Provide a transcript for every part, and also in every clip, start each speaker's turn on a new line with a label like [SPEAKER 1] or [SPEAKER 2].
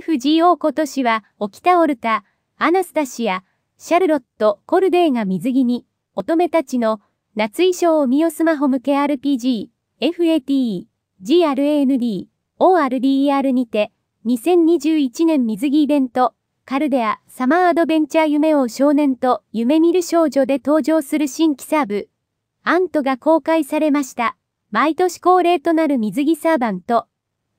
[SPEAKER 1] FGO 今年は、沖田オルタ、アナスタシア、シャルロット、コルデーが水着に、乙女たちの、夏衣装を見よスマホ向け RPG、FAT、GRAND、ORDER にて、2021年水着イベント、カルデア、サマーアドベンチャー夢を少年と夢見る少女で登場する新規サーブ、アントが公開されました。毎年恒例となる水着サーバント、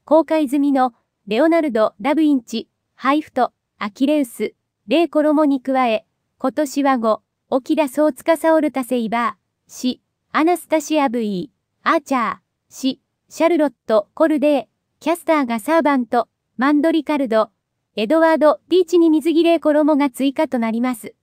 [SPEAKER 1] 公開済みのレオナルド・ダ・ブインチ、ハイフト、アキレウス、レイ・コロモに加え、今年は5、オキラ・ソーツカサオルタ・セイバー、シ、アナスタシア・ブイアーチャー、シ、シャルロット・コルデー、キャスターがサーバント、マンドリカルド、エドワード・リーチに水着レイ・コロモが追加となります。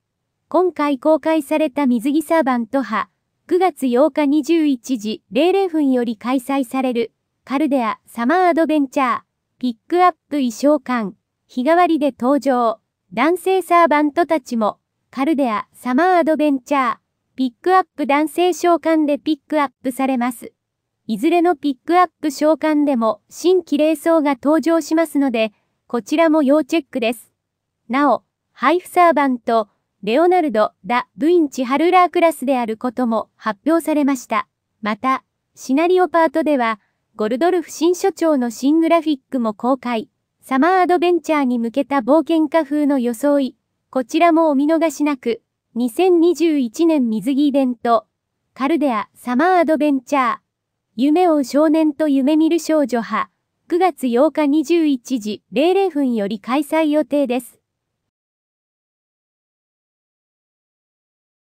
[SPEAKER 1] 今回公開された水着サーバント派、9月8日21時00分より開催される、カルデア・サマー・アドベンチャー、ピックアップ衣装館、日替わりで登場。男性サーバントたちも、カルデアサマーアドベンチャー、ピックアップ男性召喚でピックアップされます。いずれのピックアップ召喚でも新規霊装が登場しますので、こちらも要チェックです。なお、ハイフサーバント、レオナルド・ダ・ブインチ・ハルラークラスであることも発表されました。また、シナリオパートでは、ゴルドルフ新所長の新グラフィックも公開。サマーアドベンチャーに向けた冒険家風の装い。こちらもお見逃しなく。2021年水着イベント。カルデアサマーアドベンチャー。夢を少年と夢見る少女派。9月8日21時00分より開催予定です。